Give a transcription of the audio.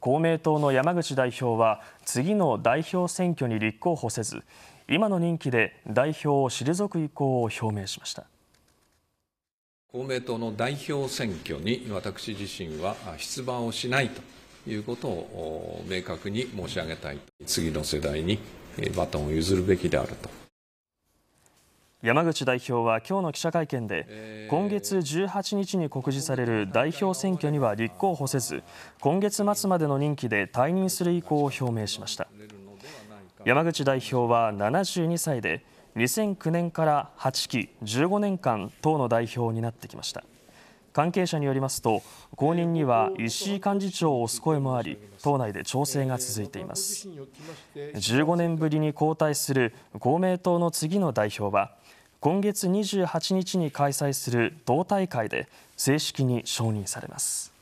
公明党の山口代表は次の代表選挙に立候補せず今の任期で代表を退く意向を表明しました公明党の代表選挙に私自身は出馬をしないということを明確に申し上げたい次の世代にバトンを譲るべきであると山口代表は今日の記者会見で今月18日に告示される代表選挙には立候補せず今月末までの任期で退任する意向を表明しました山口代表は72歳で2009年から8期15年間党の代表になってきました。関係者によりますと、後任には石井幹事長を推す声もあり、党内で調整が続いています。15年ぶりに交代する公明党の次の代表は、今月28日に開催する党大会で正式に承認されます。